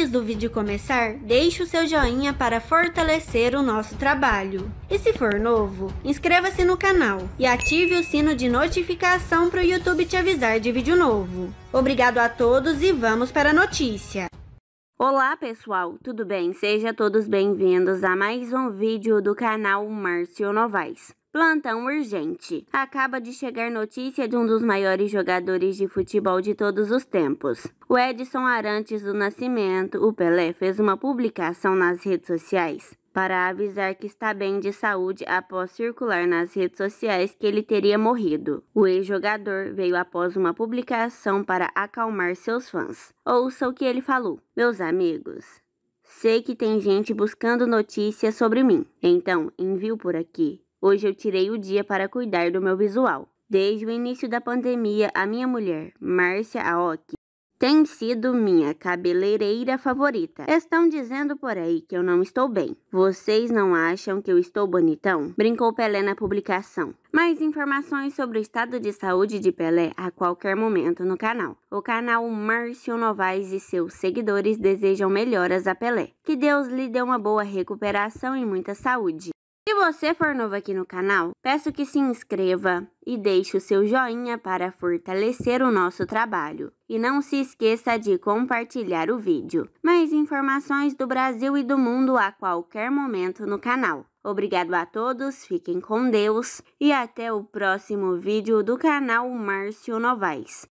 Antes do vídeo começar, deixe o seu joinha para fortalecer o nosso trabalho. E se for novo, inscreva-se no canal e ative o sino de notificação para o YouTube te avisar de vídeo novo. Obrigado a todos e vamos para a notícia. Olá pessoal, tudo bem? Sejam todos bem-vindos a mais um vídeo do canal Márcio Novaes. Plantão urgente. Acaba de chegar notícia de um dos maiores jogadores de futebol de todos os tempos. O Edson Arantes do Nascimento, o Pelé, fez uma publicação nas redes sociais para avisar que está bem de saúde após circular nas redes sociais que ele teria morrido. O ex-jogador veio após uma publicação para acalmar seus fãs. Ouça o que ele falou. Meus amigos, sei que tem gente buscando notícias sobre mim, então envio por aqui Hoje eu tirei o dia para cuidar do meu visual. Desde o início da pandemia, a minha mulher, Márcia Aoki, tem sido minha cabeleireira favorita. Estão dizendo por aí que eu não estou bem. Vocês não acham que eu estou bonitão? Brincou Pelé na publicação. Mais informações sobre o estado de saúde de Pelé a qualquer momento no canal. O canal Márcio Novaes e seus seguidores desejam melhoras a Pelé. Que Deus lhe dê uma boa recuperação e muita saúde. Se você for novo aqui no canal, peço que se inscreva e deixe o seu joinha para fortalecer o nosso trabalho. E não se esqueça de compartilhar o vídeo. Mais informações do Brasil e do mundo a qualquer momento no canal. Obrigado a todos, fiquem com Deus e até o próximo vídeo do canal Márcio Novaes.